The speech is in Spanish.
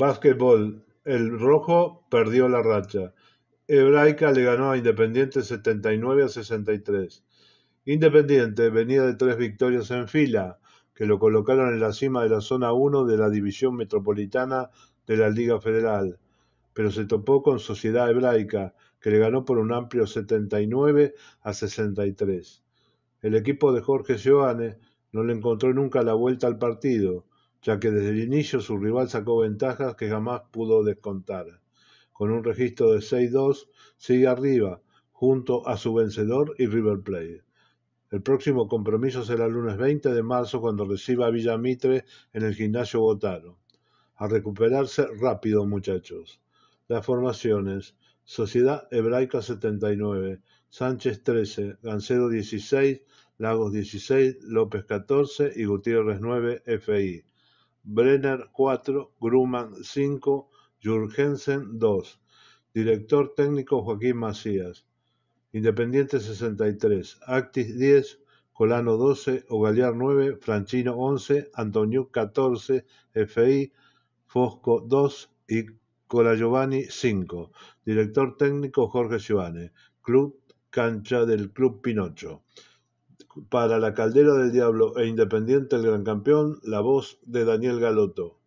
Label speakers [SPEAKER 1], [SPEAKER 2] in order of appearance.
[SPEAKER 1] Básquetbol El Rojo perdió la racha. Hebraica le ganó a Independiente 79 a 63. Independiente venía de tres victorias en fila, que lo colocaron en la cima de la zona 1 de la División Metropolitana de la Liga Federal, pero se topó con Sociedad Hebraica, que le ganó por un amplio 79 a 63. El equipo de Jorge Giovane no le encontró nunca la vuelta al partido, ya que desde el inicio su rival sacó ventajas que jamás pudo descontar. Con un registro de 6-2, sigue arriba, junto a su vencedor y River Plate. El próximo compromiso será el lunes 20 de marzo cuando reciba a Mitre en el gimnasio Botaro. A recuperarse rápido, muchachos. Las formaciones. Sociedad Hebraica 79, Sánchez 13, Gancedo 16, Lagos 16, López 14 y Gutiérrez 9, FI. Brenner 4, Grumman 5, Jurgensen 2. Director técnico Joaquín Macías. Independiente 63, Actis 10, Colano 12, Ogaliar 9, Franchino 11, Antonio 14, FI, Fosco 2 y Giovanni 5. Director técnico Jorge Giovanni. Club Cancha del Club Pinocho para La Caldera del Diablo e Independiente el Gran Campeón, la voz de Daniel Galoto.